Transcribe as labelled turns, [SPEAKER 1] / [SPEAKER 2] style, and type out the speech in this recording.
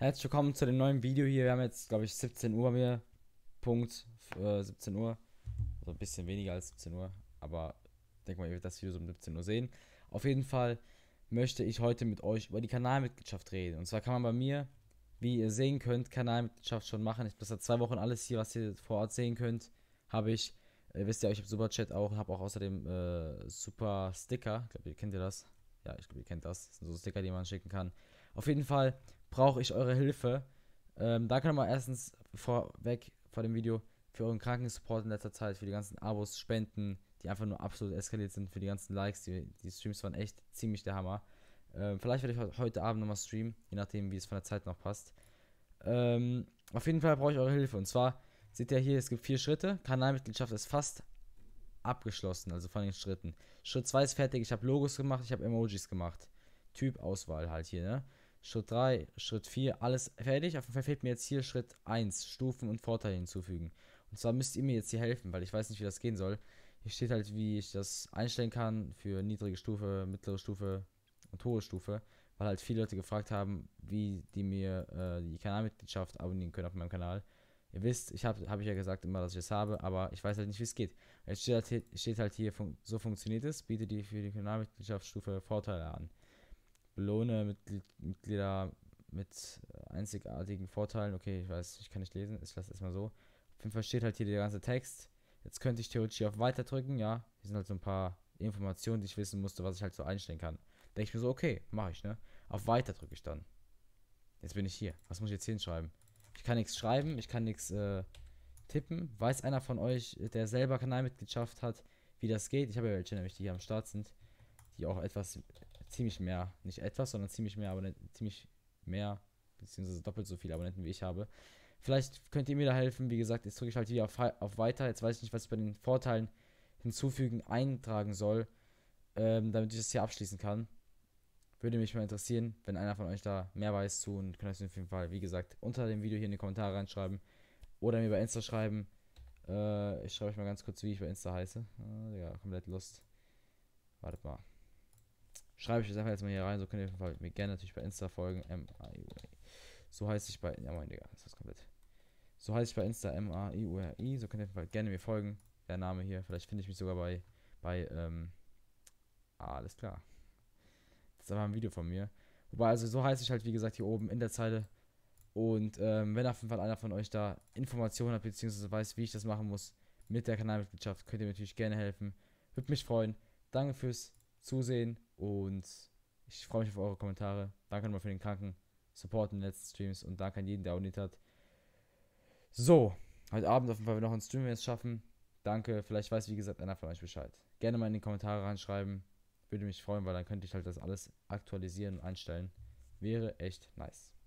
[SPEAKER 1] Herzlich willkommen zu dem neuen Video hier. Wir haben jetzt, glaube ich, 17 Uhr mir. Punkt äh, 17 Uhr. Also ein bisschen weniger als 17 Uhr. Aber ich denke mal, ihr werdet das Video so um 17 Uhr sehen. Auf jeden Fall möchte ich heute mit euch über die Kanalmitgliedschaft reden. Und zwar kann man bei mir, wie ihr sehen könnt, Kanalmitgliedschaft schon machen. Ich habe seit zwei Wochen alles hier, was ihr vor Ort sehen könnt, habe ich. Äh, ihr wisst ja, ich habe Superchat auch, habe auch außerdem äh, Super Sticker. Ich glaube, ihr kennt ihr das. Ja, ich glaube, ihr kennt das. das sind so Sticker, die man schicken kann. Auf jeden Fall brauche ich eure Hilfe. Ähm, da können wir erstens vorweg vor dem Video für euren kranken Support in letzter Zeit, für die ganzen Abos, Spenden, die einfach nur absolut eskaliert sind, für die ganzen Likes, die, die Streams waren echt ziemlich der Hammer. Ähm, vielleicht werde ich heute Abend nochmal streamen, je nachdem, wie es von der Zeit noch passt. Ähm, auf jeden Fall brauche ich eure Hilfe. Und zwar seht ihr hier, es gibt vier Schritte. Kanalmitgliedschaft ist fast abgeschlossen, also von den Schritten. Schritt 2 ist fertig. Ich habe Logos gemacht, ich habe Emojis gemacht. Typ Auswahl halt hier, ne? Schritt 3, Schritt 4, alles fertig. Auf jeden Fall fehlt mir jetzt hier Schritt 1, Stufen und Vorteile hinzufügen. Und zwar müsst ihr mir jetzt hier helfen, weil ich weiß nicht, wie das gehen soll. Hier steht halt, wie ich das einstellen kann für niedrige Stufe, mittlere Stufe und hohe Stufe, weil halt viele Leute gefragt haben, wie die mir äh, die Kanalmitgliedschaft abonnieren können auf meinem Kanal. Ihr wisst, ich habe hab ich ja gesagt immer, dass ich es habe, aber ich weiß halt nicht, wie es geht. Jetzt steht halt, steht halt hier, fun so funktioniert es, bietet die für die Kanalmitgliedschaft Stufe Vorteile an belohne Mitglied, Mitglieder mit einzigartigen Vorteilen. Okay, ich weiß, ich kann nicht lesen, ich lasse es mal so. Auf jeden Fall steht halt hier der ganze Text. Jetzt könnte ich theoretisch auf Weiter drücken, ja. Hier sind halt so ein paar Informationen, die ich wissen musste, was ich halt so einstellen kann. Denke ich mir so, okay, mache ich, ne? Auf Weiter drücke ich dann. Jetzt bin ich hier. Was muss ich jetzt hinschreiben? Ich kann nichts schreiben, ich kann nichts äh, tippen. Weiß einer von euch, der selber Kanalmitgliedschaft hat, wie das geht? Ich habe ja welche nämlich, die hier am Start sind, die auch etwas ziemlich mehr, nicht etwas, sondern ziemlich mehr Abonnenten, ziemlich mehr, beziehungsweise doppelt so viele Abonnenten wie ich habe. Vielleicht könnt ihr mir da helfen. Wie gesagt, jetzt drücke ich halt wieder auf, auf Weiter. Jetzt weiß ich nicht, was ich bei den Vorteilen hinzufügen, eintragen soll, ähm, damit ich das hier abschließen kann. Würde mich mal interessieren, wenn einer von euch da mehr weiß zu und könnt ihr es auf jeden Fall, wie gesagt, unter dem Video hier in die Kommentare reinschreiben oder mir bei Insta schreiben. Äh, ich schreibe euch mal ganz kurz, wie ich bei Insta heiße. Äh, ah, ja, komplett Lust. Wartet mal. Schreibe ich das einfach jetzt mal hier rein, so könnt ihr mir gerne natürlich bei Insta folgen. M-A-I-U-A-I. So heißt ich bei. Ja, mein Digga, ist das komplett. So heißt ich bei Insta M-A-I-U-R-I. So könnt ihr auf gerne mir folgen. Der Name hier. Vielleicht finde ich mich sogar bei. bei ähm, alles klar. Das ist aber ein Video von mir. Wobei, also so heiße ich halt, wie gesagt, hier oben in der Zeile. Und ähm, wenn auf jeden Fall einer von euch da Informationen hat, beziehungsweise weiß, wie ich das machen muss mit der Kanalmitgliedschaft, könnt ihr mir natürlich gerne helfen. Würde mich freuen. Danke fürs Zusehen und ich freue mich auf eure Kommentare. Danke nochmal für den kranken Support in den letzten Streams und danke an jeden, der abonniert hat. So, heute Abend auf jeden Fall wir noch einen Stream, wenn wir es schaffen. Danke, vielleicht weiß wie gesagt einer von euch Bescheid. Gerne mal in die Kommentare reinschreiben. Würde mich freuen, weil dann könnte ich halt das alles aktualisieren und einstellen. Wäre echt nice.